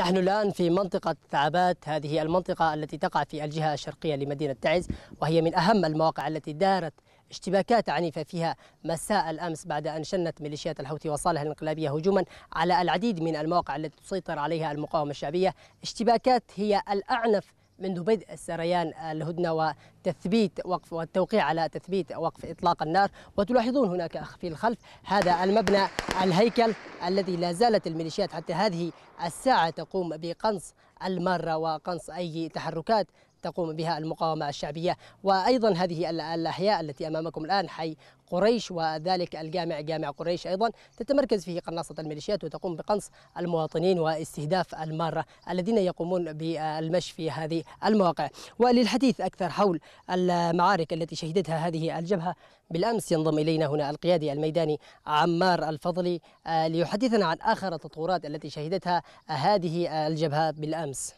نحن الآن في منطقة ثعبات هذه المنطقة التي تقع في الجهة الشرقية لمدينة تعز وهي من أهم المواقع التي دارت اشتباكات عنيفة فيها مساء الأمس بعد أن شنت ميليشيات الحوثي وصالح الانقلابية هجوما على العديد من المواقع التي تسيطر عليها المقاومة الشعبية اشتباكات هي الأعنف منذ بدء سريان الهدنه وتثبيت وقف والتوقيع على تثبيت وقف اطلاق النار وتلاحظون هناك في الخلف هذا المبنى الهيكل الذي لا زالت الميليشيات حتى هذه الساعه تقوم بقنص الماره وقنص اي تحركات تقوم بها المقاومة الشعبية وأيضا هذه الأحياء التي أمامكم الآن حي قريش وذلك الجامع جامع قريش أيضا تتمركز فيه قناصة الميليشيات وتقوم بقنص المواطنين واستهداف المارة الذين يقومون بالمشي في هذه المواقع وللحديث أكثر حول المعارك التي شهدتها هذه الجبهة بالأمس ينضم إلينا هنا القيادي الميداني عمار الفضلي آه، ليحدثنا عن آخر التطورات التي شهدتها هذه الجبهة بالأمس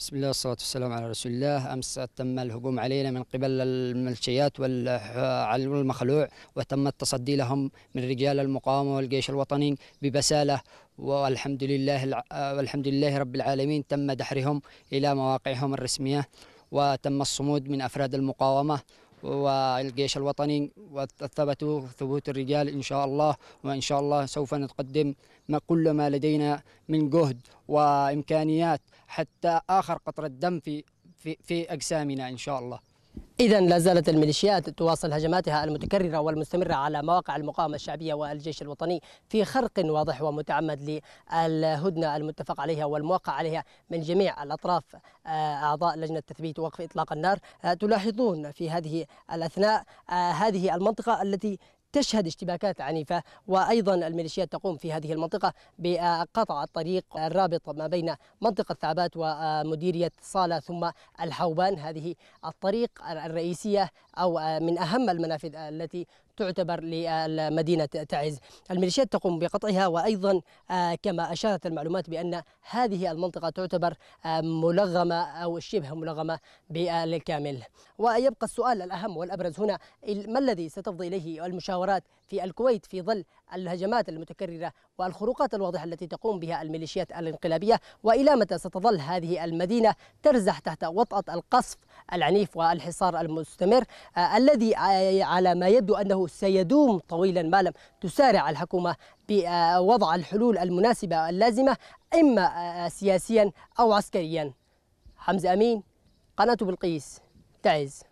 بسم الله والصلاة والسلام على رسول الله أمس تم الهجوم علينا من قبل الملشيات والمخلوع وتم التصدي لهم من رجال المقاومة والجيش الوطني ببسالة والحمد لله والحمد لله رب العالمين تم دحرهم إلى مواقعهم الرسمية وتم الصمود من أفراد المقاومة والجيش الوطني وثبتوا ثبوت الرجال إن شاء الله وإن شاء الله سوف نقدم ما كل ما لدينا من جهد وإمكانيات حتى آخر قطرة دم في في, في أجسامنا إن شاء الله إذا لا زالت الميليشيات تواصل هجماتها المتكررة والمستمرة على مواقع المقاومة الشعبية والجيش الوطني في خرق واضح ومتعمد للهدنة المتفق عليها والموقع عليها من جميع الأطراف آه، أعضاء لجنة تثبيت وقف إطلاق النار آه، تلاحظون في هذه الأثناء آه، هذه المنطقة التي تشهد اشتباكات عنيفة وأيضا الميليشيات تقوم في هذه المنطقة بقطع الطريق الرابط ما بين منطقة ثعبات ومديرية صالة ثم الحوبان هذه الطريق الرئيسية أو من أهم المنافذ التي تعتبر لمدينة تعز الميليشيات تقوم بقطعها وأيضا آه، كما أشارت المعلومات بأن هذه المنطقة تعتبر آه، ملغمة أو شبه ملغمة بالكامل ويبقى السؤال الأهم والأبرز هنا ما الذي ستفضي إليه المشاورات في الكويت في ظل الهجمات المتكررة والخروقات الواضحة التي تقوم بها الميليشيات الانقلابية وإلى متى ستظل هذه المدينة ترزح تحت وطأة القصف العنيف والحصار المستمر آه، الذي على ما يبدو أنه سيدوم طويلا ما لم تسارع الحكومة بوضع الحلول المناسبة اللازمة إما سياسيا أو عسكريا حمزة أمين قناة بلقيس تعز